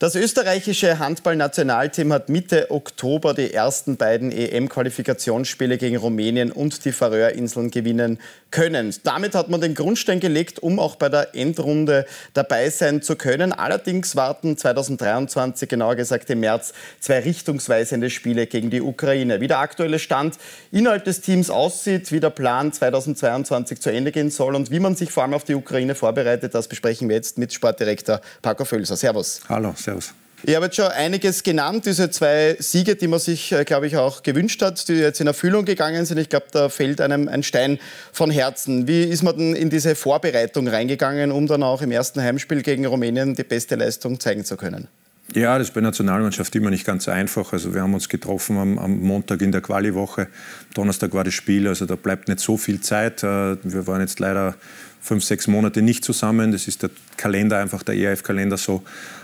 Das österreichische Handballnationalteam hat Mitte Oktober die ersten beiden EM-Qualifikationsspiele gegen Rumänien und die Färöerinseln gewinnen können. Damit hat man den Grundstein gelegt, um auch bei der Endrunde dabei sein zu können. Allerdings warten 2023, genauer gesagt im März, zwei richtungsweisende Spiele gegen die Ukraine. Wie der aktuelle Stand innerhalb des Teams aussieht, wie der Plan 2022 zu Ende gehen soll und wie man sich vor allem auf die Ukraine vorbereitet, das besprechen wir jetzt mit Sportdirektor Paco Völser. Servus. Hallo. Servus aus? Ihr habt schon einiges genannt, diese zwei Siege, die man sich, äh, glaube ich, auch gewünscht hat, die jetzt in Erfüllung gegangen sind. Ich glaube, da fällt einem ein Stein von Herzen. Wie ist man denn in diese Vorbereitung reingegangen, um dann auch im ersten Heimspiel gegen Rumänien die beste Leistung zeigen zu können? Ja, das ist bei der Nationalmannschaft immer nicht ganz so einfach. Also wir haben uns getroffen am, am Montag in der Quali-Woche. Donnerstag war das Spiel, also da bleibt nicht so viel Zeit. Äh, wir waren jetzt leider fünf, sechs Monate nicht zusammen. Das ist der Kalender einfach, der ERF-Kalender so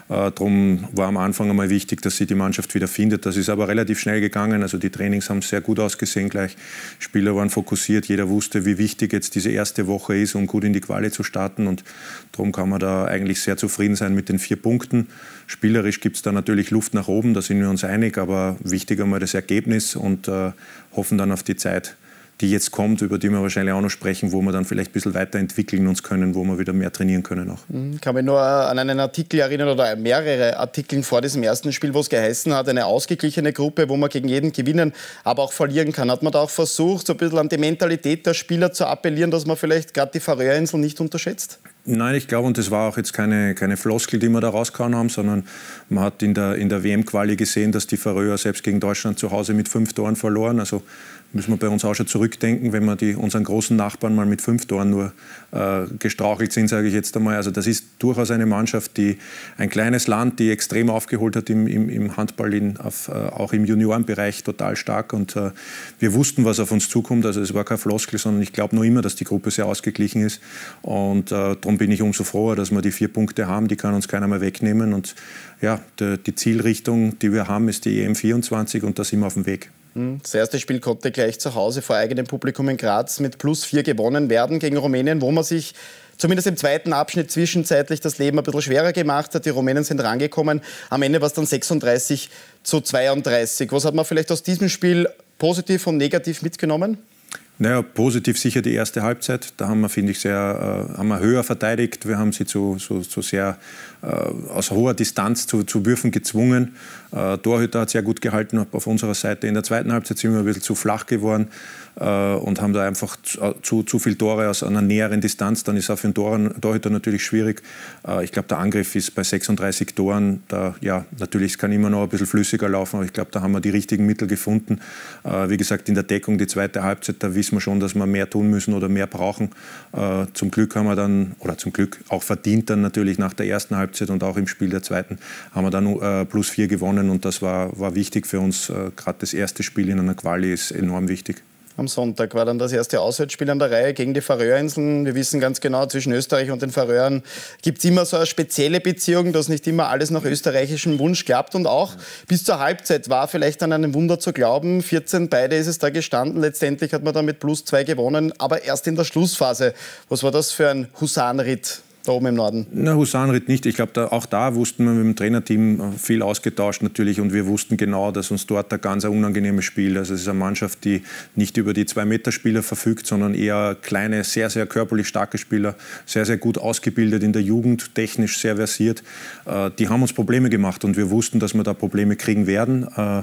äh, darum war am Anfang einmal wichtig, dass sie die Mannschaft wieder findet. Das ist aber relativ schnell gegangen. Also die Trainings haben sehr gut ausgesehen gleich. Spieler waren fokussiert. Jeder wusste, wie wichtig jetzt diese erste Woche ist, um gut in die Quali zu starten. Und darum kann man da eigentlich sehr zufrieden sein mit den vier Punkten. Spielerisch gibt es da natürlich Luft nach oben, da sind wir uns einig. Aber wichtig einmal das Ergebnis und äh, hoffen dann auf die Zeit, die jetzt kommt, über die wir wahrscheinlich auch noch sprechen, wo wir dann vielleicht ein bisschen weiterentwickeln uns können, wo wir wieder mehr trainieren können auch. Ich mhm. kann mich nur äh, an einen Artikel erinnern oder mehrere Artikel vor diesem ersten Spiel, wo es geheißen hat, eine ausgeglichene Gruppe, wo man gegen jeden gewinnen, aber auch verlieren kann. Hat man da auch versucht, so ein bisschen an die Mentalität der Spieler zu appellieren, dass man vielleicht gerade die Faröer-Insel nicht unterschätzt? Nein, ich glaube, und das war auch jetzt keine, keine Floskel, die wir da rausgehauen haben, sondern man hat in der, in der WM-Quali gesehen, dass die Färöer selbst gegen Deutschland zu Hause mit fünf Toren verloren. Also müssen wir bei uns auch schon zurückdenken, wenn wir die, unseren großen Nachbarn mal mit fünf Toren nur äh, gestrauchelt sind, sage ich jetzt einmal. Also das ist durchaus eine Mannschaft, die ein kleines Land, die extrem aufgeholt hat im, im, im Handball, in, auf, äh, auch im Juniorenbereich total stark. Und äh, wir wussten, was auf uns zukommt. Also es war kein Floskel, sondern ich glaube nur immer, dass die Gruppe sehr ausgeglichen ist. Und äh, darum Darum bin ich umso froher, dass wir die vier Punkte haben, die kann uns keiner mehr wegnehmen. Und ja, die Zielrichtung, die wir haben, ist die EM24 und da sind wir auf dem Weg. Hm, das erste Spiel konnte gleich zu Hause vor eigenem Publikum in Graz mit plus vier gewonnen werden gegen Rumänien, wo man sich zumindest im zweiten Abschnitt zwischenzeitlich das Leben ein bisschen schwerer gemacht hat. Die Rumänen sind rangekommen. Am Ende war es dann 36 zu 32. Was hat man vielleicht aus diesem Spiel positiv und negativ mitgenommen? Naja, positiv sicher die erste Halbzeit. Da haben wir, finde ich, sehr, äh, haben wir höher verteidigt. Wir haben sie zu, zu, zu sehr äh, aus hoher Distanz zu, zu Würfen gezwungen. Äh, Torhüter hat sehr gut gehalten auf unserer Seite. In der zweiten Halbzeit sind wir ein bisschen zu flach geworden äh, und haben da einfach zu, äh, zu, zu viele Tore aus einer näheren Distanz. Dann ist auch für den Tor, Torhüter natürlich schwierig. Äh, ich glaube, der Angriff ist bei 36 Toren, da, ja, natürlich es kann immer noch ein bisschen flüssiger laufen, aber ich glaube, da haben wir die richtigen Mittel gefunden. Äh, wie gesagt, in der Deckung die zweite Halbzeit, da wissen wir schon, dass wir mehr tun müssen oder mehr brauchen. zum Glück haben wir dann, oder zum Glück auch verdient dann natürlich nach der ersten Halbzeit Halbzeit und auch im Spiel der zweiten haben wir dann äh, plus vier gewonnen und das war, war wichtig für uns. Äh, Gerade das erste Spiel in einer Quali ist enorm wichtig. Am Sonntag war dann das erste Auswärtsspiel an der Reihe gegen die Färöerinseln. Wir wissen ganz genau, zwischen Österreich und den Färöern gibt es immer so eine spezielle Beziehung, dass nicht immer alles nach österreichischem Wunsch klappt. Und auch bis zur Halbzeit war vielleicht an einem Wunder zu glauben. 14 beide ist es da gestanden. Letztendlich hat man dann mit plus zwei gewonnen, aber erst in der Schlussphase. Was war das für ein Husanritt? da oben im Norden? Na, Husanrit nicht. Ich glaube, da, auch da wussten wir mit dem Trainerteam äh, viel ausgetauscht natürlich und wir wussten genau, dass uns dort ein ganz unangenehmes Spiel, also es ist eine Mannschaft, die nicht über die Zwei-Meter-Spieler verfügt, sondern eher kleine, sehr, sehr körperlich starke Spieler, sehr, sehr gut ausgebildet in der Jugend, technisch sehr versiert. Äh, die haben uns Probleme gemacht und wir wussten, dass wir da Probleme kriegen werden. Äh,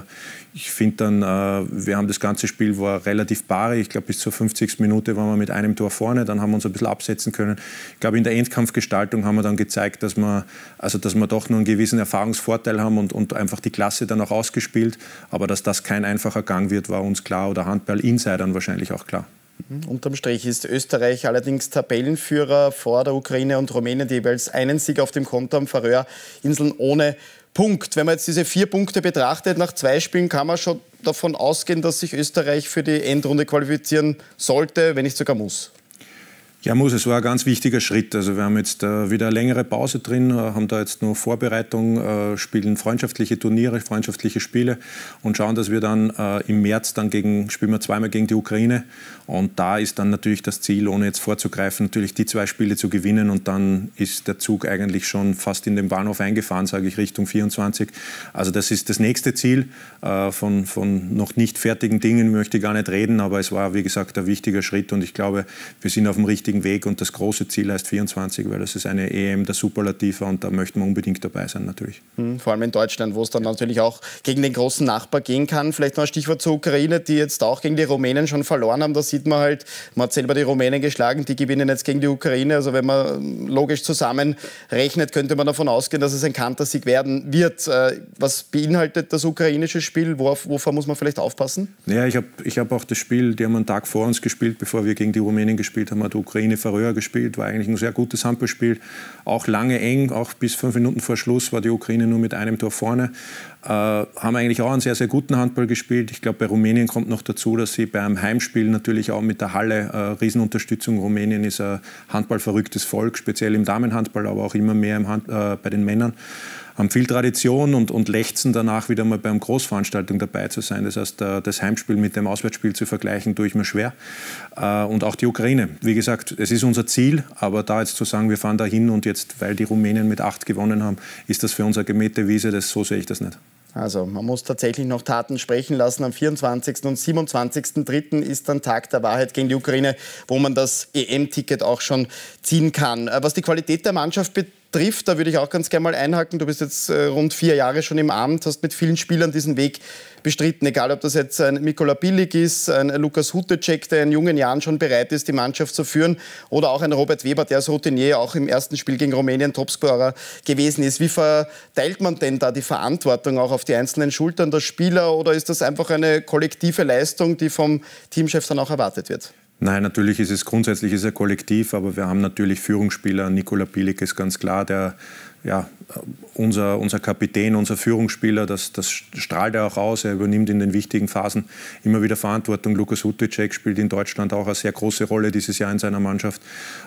ich finde dann, wir haben das ganze Spiel war relativ bare. Ich glaube, bis zur 50. Minute waren wir mit einem Tor vorne, dann haben wir uns ein bisschen absetzen können. Ich glaube, in der Endkampf Kampfgestaltung haben wir dann gezeigt, dass wir, also dass wir doch nur einen gewissen Erfahrungsvorteil haben und, und einfach die Klasse dann auch ausgespielt. Aber dass das kein einfacher Gang wird, war uns klar oder Handball-Insidern wahrscheinlich auch klar. Mhm, unterm Strich ist Österreich allerdings Tabellenführer vor der Ukraine und Rumänien, die jeweils einen Sieg auf dem Konto am Färöerinseln ohne Punkt. Wenn man jetzt diese vier Punkte betrachtet, nach zwei Spielen kann man schon davon ausgehen, dass sich Österreich für die Endrunde qualifizieren sollte, wenn nicht sogar muss. Ja, muss. Es war ein ganz wichtiger Schritt. Also wir haben jetzt äh, wieder eine längere Pause drin, äh, haben da jetzt nur Vorbereitung, äh, spielen freundschaftliche Turniere, freundschaftliche Spiele und schauen, dass wir dann äh, im März dann gegen, spielen wir zweimal gegen die Ukraine. Und da ist dann natürlich das Ziel, ohne jetzt vorzugreifen, natürlich die zwei Spiele zu gewinnen. Und dann ist der Zug eigentlich schon fast in den Bahnhof eingefahren, sage ich, Richtung 24. Also das ist das nächste Ziel. Äh, von, von noch nicht fertigen Dingen möchte ich gar nicht reden, aber es war, wie gesagt, ein wichtiger Schritt und ich glaube, wir sind auf dem richtigen richtigen Weg und das große Ziel heißt 24, weil das ist eine EM der Superlative und da möchten wir unbedingt dabei sein natürlich. Hm, vor allem in Deutschland, wo es dann natürlich auch gegen den großen Nachbar gehen kann. Vielleicht noch ein Stichwort zur Ukraine, die jetzt auch gegen die Rumänen schon verloren haben. Da sieht man halt, man hat selber die Rumänen geschlagen, die gewinnen jetzt gegen die Ukraine. Also wenn man hm, logisch zusammenrechnet, könnte man davon ausgehen, dass es ein Kantersieg werden wird. Äh, was beinhaltet das ukrainische Spiel? Worauf, wovor muss man vielleicht aufpassen? Ja, ich habe ich hab auch das Spiel, die haben einen Tag vor uns gespielt, bevor wir gegen die Rumänen gespielt haben, hat Ukraine Ukraine Faröer gespielt, war eigentlich ein sehr gutes Handballspiel. Auch lange eng, auch bis fünf Minuten vor Schluss war die Ukraine nur mit einem Tor vorne. Äh, haben eigentlich auch einen sehr, sehr guten Handball gespielt. Ich glaube, bei Rumänien kommt noch dazu, dass sie beim Heimspiel natürlich auch mit der Halle äh, Riesenunterstützung. Rumänien ist ein handballverrücktes Volk, speziell im Damenhandball, aber auch immer mehr Hand, äh, bei den Männern. Haben viel Tradition und, und lechzen danach, wieder mal bei einer Großveranstaltung dabei zu sein. Das heißt, äh, das Heimspiel mit dem Auswärtsspiel zu vergleichen, tue ich mir schwer. Äh, und auch die Ukraine. Wie gesagt, es ist unser Ziel, aber da jetzt zu sagen, wir fahren da hin und jetzt, weil die Rumänen mit acht gewonnen haben, ist das für uns eine gemähte Wiese, das, so sehe ich das nicht. Also man muss tatsächlich noch Taten sprechen lassen. Am 24. und 27.3. ist dann Tag der Wahrheit gegen die Ukraine, wo man das EM-Ticket auch schon ziehen kann. Äh, was die Qualität der Mannschaft betrifft, trifft, da würde ich auch ganz gerne mal einhaken. Du bist jetzt äh, rund vier Jahre schon im Amt, hast mit vielen Spielern diesen Weg bestritten. Egal, ob das jetzt ein Mikola Billig ist, ein Lukas Hutecek, der in jungen Jahren schon bereit ist, die Mannschaft zu führen, oder auch ein Robert Weber, der als Routinier auch im ersten Spiel gegen Rumänien Topscorer gewesen ist. Wie verteilt man denn da die Verantwortung auch auf die einzelnen Schultern der Spieler oder ist das einfach eine kollektive Leistung, die vom Teamchef dann auch erwartet wird? Nein, natürlich ist es grundsätzlich ist er kollektiv, aber wir haben natürlich Führungsspieler. Nikola Pilik ist ganz klar der ja, unser, unser Kapitän, unser Führungsspieler, das, das strahlt er auch aus. Er übernimmt in den wichtigen Phasen immer wieder Verantwortung. Lukas Hutticek spielt in Deutschland auch eine sehr große Rolle dieses Jahr in seiner Mannschaft,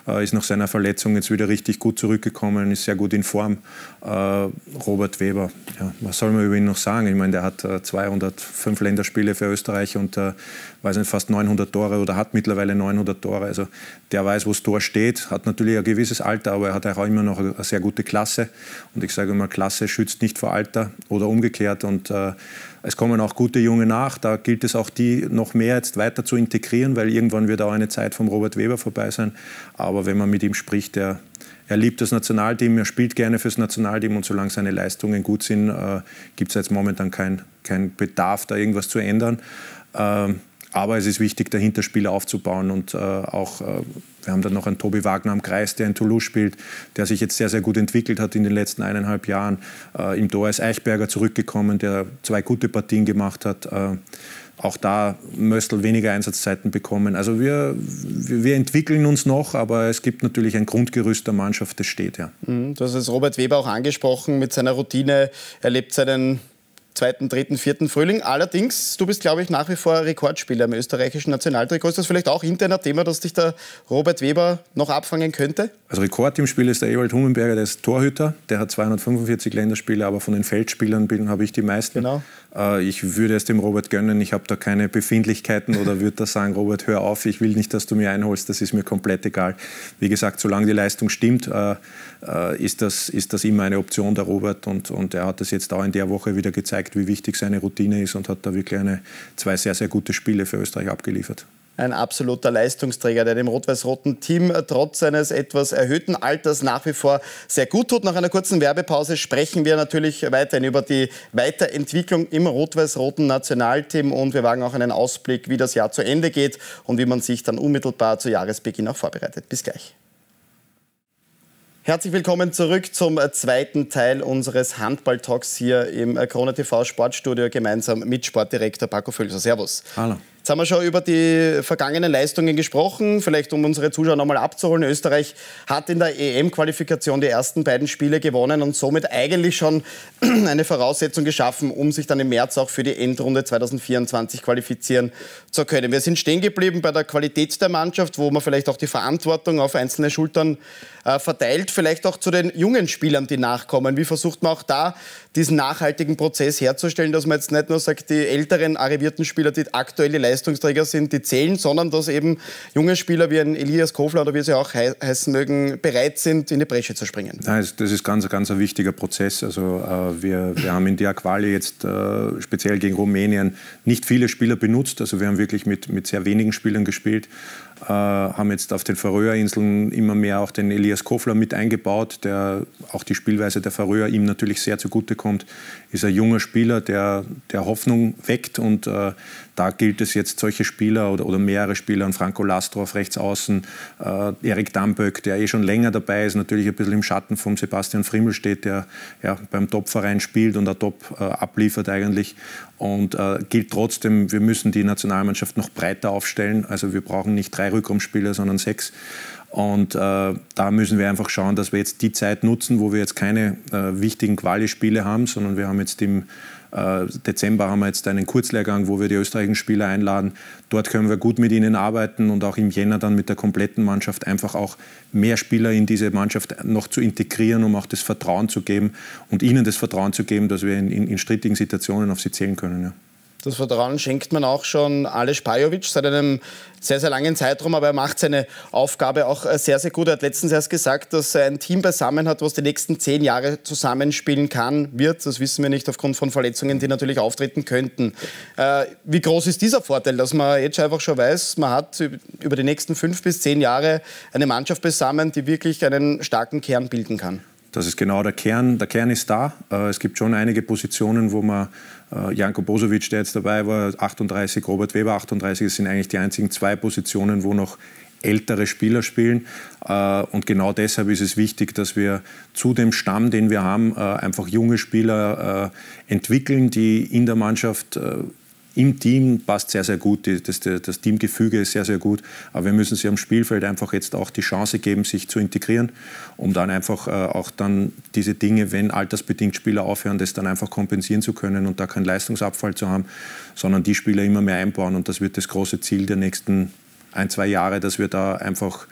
äh, ist nach seiner Verletzung jetzt wieder richtig gut zurückgekommen, ist sehr gut in Form. Äh, Robert Weber, ja, was soll man über ihn noch sagen? Ich meine, der hat äh, 205 Länderspiele für Österreich und äh, weiß nicht, fast 900 Tore oder hat mittlerweile 900 Tore. Also der weiß, wo das Tor steht, hat natürlich ein gewisses Alter, aber er hat auch immer noch eine sehr gute Klasse. Und ich sage immer, Klasse schützt nicht vor Alter oder umgekehrt. Und äh, es kommen auch gute Junge nach. Da gilt es auch, die noch mehr jetzt weiter zu integrieren, weil irgendwann wird auch eine Zeit vom Robert Weber vorbei sein. Aber wenn man mit ihm spricht, der er liebt das Nationalteam, er spielt gerne fürs Nationalteam und solange seine Leistungen gut sind, äh, gibt es jetzt momentan keinen kein Bedarf, da irgendwas zu ändern. Ähm, aber es ist wichtig, dahinter Spieler aufzubauen und äh, auch, äh, wir haben dann noch einen Tobi Wagner am Kreis, der in Toulouse spielt, der sich jetzt sehr, sehr gut entwickelt hat in den letzten eineinhalb Jahren. Äh, Im Tor ist Eichberger zurückgekommen, der zwei gute Partien gemacht hat. Äh, auch da Möstl weniger Einsatzzeiten bekommen. Also wir, wir entwickeln uns noch, aber es gibt natürlich ein Grundgerüst der Mannschaft, das steht. Ja. Mhm, du hast es Robert Weber auch angesprochen mit seiner Routine. Er lebt seinen zweiten, dritten, vierten Frühling. Allerdings, du bist, glaube ich, nach wie vor Rekordspieler im österreichischen Nationaltrikot. Ist das vielleicht auch intern ein Thema, dass dich der Robert Weber noch abfangen könnte? Also Rekord im Spiel ist der Ewald Hummenberger, der ist Torhüter. Der hat 245 Länderspiele, aber von den Feldspielern habe ich die meisten. Genau. Äh, ich würde es dem Robert gönnen, ich habe da keine Befindlichkeiten oder würde da sagen, Robert, hör auf, ich will nicht, dass du mir einholst, das ist mir komplett egal. Wie gesagt, solange die Leistung stimmt, äh, äh, ist das, ist das immer eine Option der Robert und, und er hat das jetzt auch in der Woche wieder gezeigt, wie wichtig seine Routine ist und hat da wirklich eine, zwei sehr, sehr gute Spiele für Österreich abgeliefert ein absoluter Leistungsträger, der dem rot-weiß-roten Team äh, trotz seines etwas erhöhten Alters nach wie vor sehr gut tut. Nach einer kurzen Werbepause sprechen wir natürlich weiterhin über die Weiterentwicklung im rot-weiß-roten Nationalteam und wir wagen auch einen Ausblick, wie das Jahr zu Ende geht und wie man sich dann unmittelbar zu Jahresbeginn auch vorbereitet. Bis gleich. Herzlich willkommen zurück zum äh, zweiten Teil unseres Handball-Talks hier im äh, Krone TV Sportstudio gemeinsam mit Sportdirektor Paco Fülser. Servus. Hallo. Jetzt haben wir schon über die vergangenen Leistungen gesprochen. Vielleicht um unsere Zuschauer nochmal abzuholen. Österreich hat in der EM-Qualifikation die ersten beiden Spiele gewonnen und somit eigentlich schon eine Voraussetzung geschaffen, um sich dann im März auch für die Endrunde 2024 qualifizieren zu können. Wir sind stehen geblieben bei der Qualität der Mannschaft, wo man vielleicht auch die Verantwortung auf einzelne Schultern äh, verteilt. Vielleicht auch zu den jungen Spielern, die nachkommen. Wie versucht man auch da diesen nachhaltigen Prozess herzustellen, dass man jetzt nicht nur sagt, die älteren arrivierten Spieler, die aktuelle Leistung Leistungsträger sind, die zählen, sondern dass eben junge Spieler wie ein Elias Kofler oder wie sie auch he heißen mögen, bereit sind, in die Bresche zu springen. Nein, das ist ganz, ganz ein wichtiger Prozess. Also äh, wir, wir haben in der Quali jetzt äh, speziell gegen Rumänien nicht viele Spieler benutzt. Also wir haben wirklich mit, mit sehr wenigen Spielern gespielt. Äh, haben jetzt auf den Färöerinseln immer mehr auch den Elias Kofler mit eingebaut, der auch die Spielweise der Färöer ihm natürlich sehr zugutekommt. Ist ein junger Spieler, der, der Hoffnung weckt und äh, da gilt es jetzt, solche Spieler oder, oder mehrere Spieler, und Franco Lastorf rechts außen, äh, Erik Damböck, der eh schon länger dabei ist, natürlich ein bisschen im Schatten von Sebastian Frimmel steht, der ja, beim Topverein spielt und auch top äh, abliefert eigentlich. Und äh, gilt trotzdem, wir müssen die Nationalmannschaft noch breiter aufstellen. Also wir brauchen nicht drei drei Rückraumspieler, sondern sechs. Und äh, da müssen wir einfach schauen, dass wir jetzt die Zeit nutzen, wo wir jetzt keine äh, wichtigen Quali-Spiele haben, sondern wir haben jetzt im äh, Dezember haben wir jetzt einen Kurzlehrgang, wo wir die österreichischen Spieler einladen. Dort können wir gut mit ihnen arbeiten und auch im Jänner dann mit der kompletten Mannschaft einfach auch mehr Spieler in diese Mannschaft noch zu integrieren, um auch das Vertrauen zu geben und ihnen das Vertrauen zu geben, dass wir in, in, in strittigen Situationen auf sie zählen können. Ja. Das Vertrauen schenkt man auch schon Alex Pajovic seit einem sehr, sehr langen Zeitraum, aber er macht seine Aufgabe auch äh, sehr, sehr gut. Er hat letztens erst gesagt, dass er ein Team beisammen hat, was die nächsten zehn Jahre zusammenspielen kann, wird. Das wissen wir nicht aufgrund von Verletzungen, die natürlich auftreten könnten. Äh, wie groß ist dieser Vorteil, dass man jetzt einfach schon weiß, man hat über die nächsten fünf bis zehn Jahre eine Mannschaft beisammen, die wirklich einen starken Kern bilden kann? Das ist genau der Kern. Der Kern ist da. Äh, es gibt schon einige Positionen, wo man äh, Janko Bosovic, der jetzt dabei war, 38, Robert Weber 38, das sind eigentlich die einzigen zwei Positionen, wo noch ältere Spieler spielen. Äh, und genau deshalb ist es wichtig, dass wir zu dem Stamm, den wir haben, einfach junge Spieler entwickeln, die in der Mannschaft im Team passt sehr, sehr gut, das, das Teamgefüge ist sehr, sehr gut. Aber wir müssen sie am Spielfeld einfach jetzt auch die Chance geben, sich zu integrieren, um dann einfach äh, auch dann diese Dinge, wenn altersbedingt Spieler aufhören, das dann einfach kompensieren zu können und da keinen Leistungsabfall zu haben, sondern die Spieler immer mehr einbauen. Und das wird das große Ziel der nächsten ein, zwei Jahre, dass wir da einfach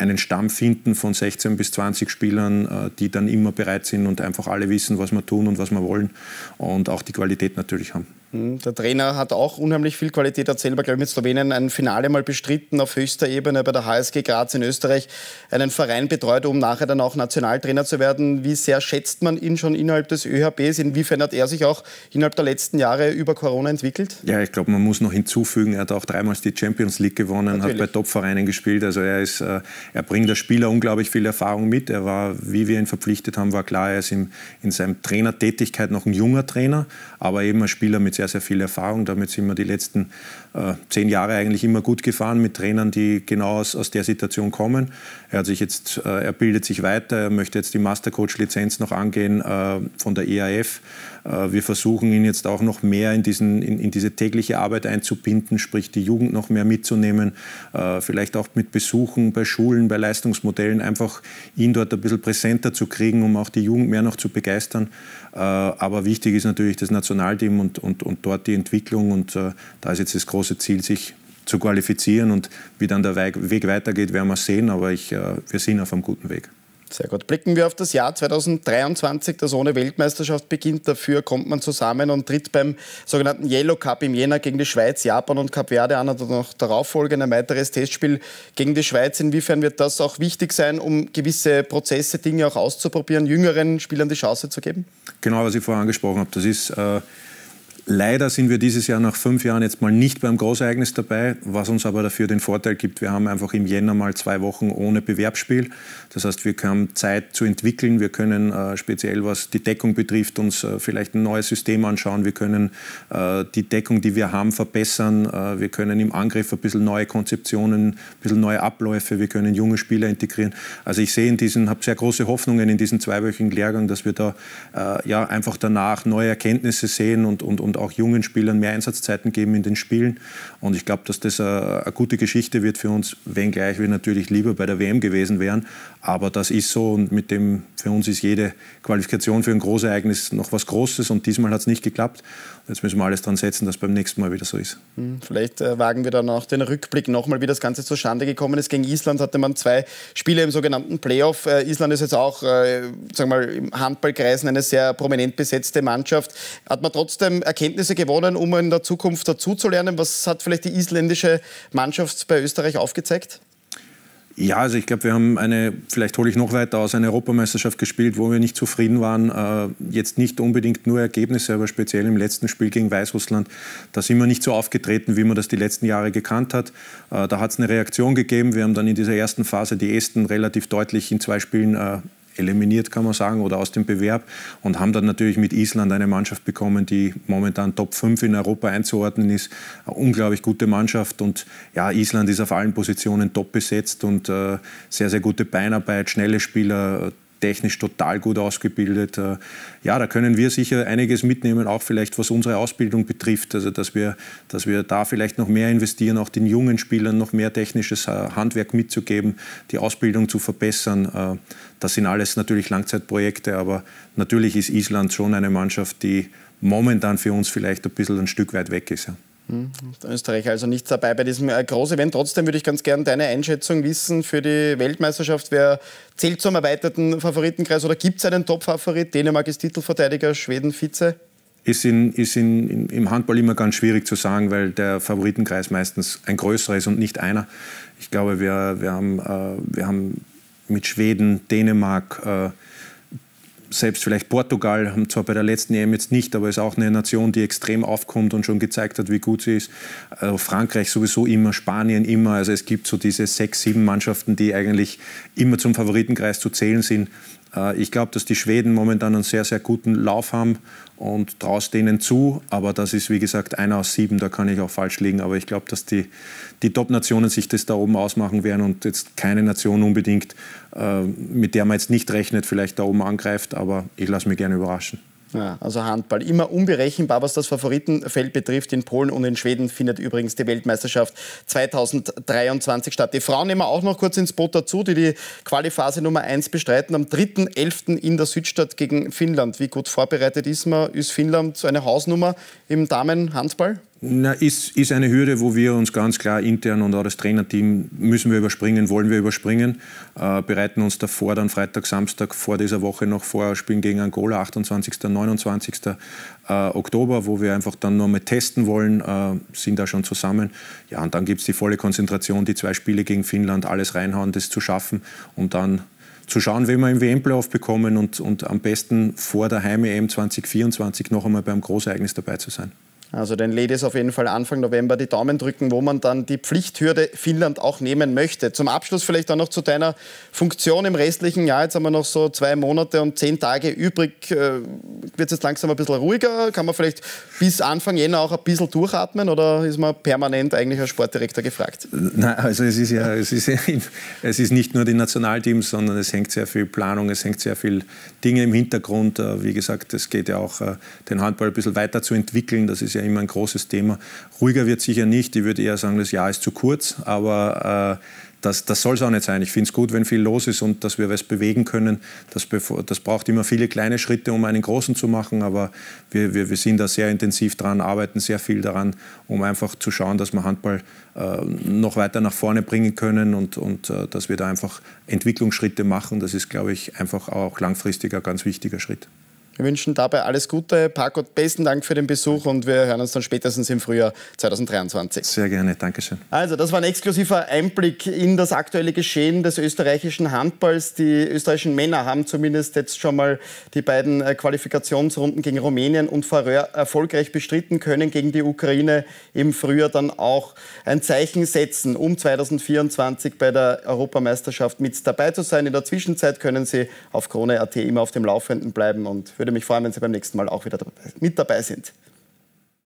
einen Stamm finden von 16 bis 20 Spielern, äh, die dann immer bereit sind und einfach alle wissen, was wir tun und was wir wollen und auch die Qualität natürlich haben. Hm, der Trainer hat auch unheimlich viel Qualität, hat selber, glaube ich, mit Slowenien ein Finale mal bestritten auf höchster Ebene bei der HSG Graz in Österreich, einen Verein betreut, um nachher dann auch Nationaltrainer zu werden. Wie sehr schätzt man ihn schon innerhalb des ÖHBs? Inwiefern hat er sich auch innerhalb der letzten Jahre über Corona entwickelt? Ja, ich glaube, man muss noch hinzufügen, er hat auch dreimal die Champions League gewonnen, Natürlich. hat bei Topvereinen gespielt. Also er, ist, äh, er bringt als Spieler unglaublich viel Erfahrung mit. Er war, wie wir ihn verpflichtet haben, war klar, er ist in, in seiner Trainertätigkeit noch ein junger Trainer, aber eben ein Spieler mit sehr sehr, sehr viel Erfahrung. Damit sind wir die letzten äh, zehn Jahre eigentlich immer gut gefahren mit Trainern, die genau aus, aus der Situation kommen. Er hat sich jetzt, äh, er bildet sich weiter, er möchte jetzt die Mastercoach-Lizenz noch angehen äh, von der EAF. Äh, wir versuchen ihn jetzt auch noch mehr in, diesen, in, in, diese tägliche Arbeit einzubinden, sprich die Jugend noch mehr mitzunehmen, äh, vielleicht auch mit Besuchen bei Schulen, bei Leistungsmodellen, einfach ihn dort ein bisschen präsenter zu kriegen, um auch die Jugend mehr noch zu begeistern. aber wichtig ist natürlich das Nationalteam und, und, und dort die Entwicklung und da ist jetzt das große große Ziel, sich zu qualifizieren. Und wie dann der Weg weitergeht, werden wir sehen. Aber ich, äh, wir sind auf einem guten Weg. Sehr gut. Blicken wir auf das Jahr 2023, das ohne Weltmeisterschaft beginnt. Dafür kommt man zusammen und tritt beim sogenannten Yellow Cup im Jänner gegen die Schweiz, Japan und Cap Verde an und noch darauffolgend ein weiteres Testspiel gegen die Schweiz. Inwiefern wird das auch wichtig sein, um gewisse Prozesse, Dinge auch auszuprobieren, jüngeren Spielern die Chance zu geben? Genau, was ich vorher angesprochen habe. Das ist. Äh Leider sind wir dieses Jahr nach fünf Jahren jetzt mal nicht beim Großereignis dabei, was uns aber dafür den Vorteil gibt, wir haben einfach im Jänner mal zwei Wochen ohne Bewerbsspiel. Das heißt, wir haben Zeit zu entwickeln, wir können äh, speziell, was die Deckung betrifft, uns äh, vielleicht ein neues System anschauen, wir können äh, die Deckung, die wir haben, verbessern, äh, wir können im Angriff ein bisschen neue Konzeptionen, ein bisschen neue Abläufe, wir können junge Spieler integrieren. Also ich sehe in diesen, habe sehr große Hoffnungen in diesen zweiwöchigen Lehrgang, dass wir da äh, ja einfach danach neue Erkenntnisse sehen und, und, und und auch jungen Spielern mehr Einsatzzeiten geben in den Spielen. Und ich glaube, dass das eine, äh, eine gute Geschichte wird für uns, wenngleich wir natürlich lieber bei der WM gewesen wären. Aber das ist so und mit dem, für uns ist jede Qualifikation für ein Großereignis noch was Großes und diesmal hat es nicht geklappt. Jetzt müssen wir alles dran setzen, dass beim nächsten Mal wieder so ist. Hm, vielleicht äh, wagen wir dann auch den Rückblick nochmal, wie das Ganze zustande gekommen ist. Gegen Island hatte man zwei Spiele im sogenannten Playoff. Äh, Island ist jetzt auch, sagen wir mal, im Handballkreisen eine sehr prominent besetzte Mannschaft. Hat man trotzdem erkennt, Erkenntnisse gewonnen, um in der Zukunft dazuzulernen? Was hat vielleicht die isländische Mannschaft bei Österreich aufgezeigt? Ja, also ich glaube, wir haben eine, vielleicht hole ich noch weiter aus, eine Europameisterschaft gespielt, wo wir nicht zufrieden waren. Äh, jetzt nicht unbedingt nur Ergebnisse, aber speziell im letzten Spiel gegen Weißrussland. Da sind wir nicht so aufgetreten, wie man das die letzten Jahre gekannt hat. Äh, da hat es eine Reaktion gegeben. Wir haben dann in dieser ersten Phase die Esten relativ deutlich in zwei Spielen äh, eliminiert, kann man sagen, oder aus dem Bewerb und haben dann natürlich mit Island eine Mannschaft bekommen, die momentan Top 5 in Europa einzuordnen ist. Eine unglaublich gute Mannschaft und ja, Island ist auf allen Positionen top besetzt und äh, sehr, sehr gute Beinarbeit, schnelle Spieler, technisch total gut ausgebildet. Äh, ja, da können wir sicher einiges mitnehmen, auch vielleicht was unsere Ausbildung betrifft. Also, dass wir, dass wir da vielleicht noch mehr investieren, auch den jungen Spielern noch mehr technisches äh, Handwerk mitzugeben, die Ausbildung zu verbessern. Äh, das sind alles natürlich Langzeitprojekte, aber natürlich ist Island schon eine Mannschaft, die momentan für uns vielleicht ein bisschen ein Stück weit weg ist. Ja. Hm, Österreich also nichts dabei bei diesem äh, Groß-Event. Trotzdem würde ich ganz gerne deine Einschätzung wissen für die Weltmeisterschaft. Wer zählt zum erweiterten Favoritenkreis oder gibt es einen Top-Favorit? Dänemark ist Titelverteidiger, Schweden Vize? Ist, in, ist in, im Handball immer ganz schwierig zu sagen, weil der Favoritenkreis meistens ein größerer ist und nicht einer. Ich glaube, wir, wir, haben, äh, wir haben mit Schweden, Dänemark, äh, selbst vielleicht Portugal, haben zwar bei der letzten EM jetzt nicht, aber ist auch eine Nation, die extrem aufkommt und schon gezeigt hat, wie gut sie ist. Also Frankreich sowieso immer, Spanien immer. Also es gibt so diese sechs, sieben Mannschaften, die eigentlich immer zum Favoritenkreis zu zählen sind. Äh, ich glaube, dass die Schweden momentan einen sehr, sehr guten Lauf haben und traust denen zu. Aber das ist, wie gesagt, einer aus sieben, da kann ich auch falsch liegen. Aber ich glaube, dass die, die Top-Nationen sich das da oben ausmachen werden und jetzt keine Nation unbedingt, äh, mit der man jetzt nicht rechnet, vielleicht da oben angreift. Aber ich lasse mich gerne überraschen. Ja, also Handball. Immer unberechenbar, was das Favoritenfeld betrifft. In Polen und in Schweden findet übrigens die Weltmeisterschaft 2023 statt. Die Frauen nehmen wir auch noch kurz ins Boot dazu, die die Qualiphase Nummer 1 bestreiten. Am 3.11. in der Südstadt gegen Finnland. Wie gut vorbereitet ist man? Ist Finnland so eine Hausnummer im Damenhandball? Na, ist, ist eine Hürde, wo wir uns ganz klar intern und auch das Trainerteam müssen wir überspringen, wollen wir überspringen. Äh, bereiten uns davor, dann Freitag, Samstag vor dieser Woche noch vor, spielen gegen Angola, 28., 29. Äh, Oktober, wo wir einfach dann nochmal testen wollen, äh, sind da schon zusammen. Ja, und dann gibt es die volle Konzentration, die zwei Spiele gegen Finnland, alles reinhauen, das zu schaffen, um dann zu schauen, wie wir im WM-Playoff bekommen und, und am besten vor der Heim-EM 2024 noch einmal beim Großereignis dabei zu sein. Also den Ladies auf jeden Fall Anfang November die Daumen drücken, wo man dann die Pflichthürde Finnland auch nehmen möchte. Zum Abschluss vielleicht auch noch zu deiner Funktion im restlichen Jahr. Jetzt haben wir noch so zwei Monate und zehn Tage übrig. Äh, Wird es jetzt langsam ein bisschen ruhiger? Kann man vielleicht bis Anfang Jänner auch ein bisschen durchatmen oder ist man permanent eigentlich als Sportdirektor gefragt? Nein, also es ist ja, es ist, es ist nicht nur die Nationalteams, sondern es hängt sehr viel Planung, es hängt sehr viel Dinge im Hintergrund. Äh, wie gesagt, es geht ja auch, äh, den Handball ein bisschen weiterzuentwickeln. Das ist ja immer ein großes Thema. Ruhiger wird sicher nicht. Ich würde eher sagen, das Jahr ist zu kurz, aber äh, das, das soll es auch nicht sein. Ich finde es gut, wenn viel los ist und dass wir was bewegen können. Das, das, braucht immer viele kleine Schritte, um einen großen zu machen, aber wir, wir, wir, sind da sehr intensiv dran, arbeiten sehr viel daran, um einfach zu schauen, dass wir Handball äh, noch weiter nach vorne bringen können und, und äh, dass wir da einfach Entwicklungsschritte machen. Das ist, glaube ich, einfach auch langfristiger ganz wichtiger Schritt. Wir wünschen dabei alles Gute. Parkot, besten Dank für den Besuch und wir hören uns dann spätestens im Frühjahr 2023. Sehr gerne, Dankeschön. Also, das war ein exklusiver Einblick in das aktuelle Geschehen des österreichischen Handballs. Die österreichischen Männer haben zumindest jetzt schon mal die beiden äh, Qualifikationsrunden gegen Rumänien und Faröer erfolgreich bestritten können, gegen die Ukraine im Frühjahr dann auch ein Zeichen setzen, um 2024 bei der Europameisterschaft mit dabei zu sein. In der Zwischenzeit können Sie auf Krone.at immer auf dem Laufenden bleiben und würde mich freuen, wenn Sie beim nächsten Mal auch wieder mit dabei sind.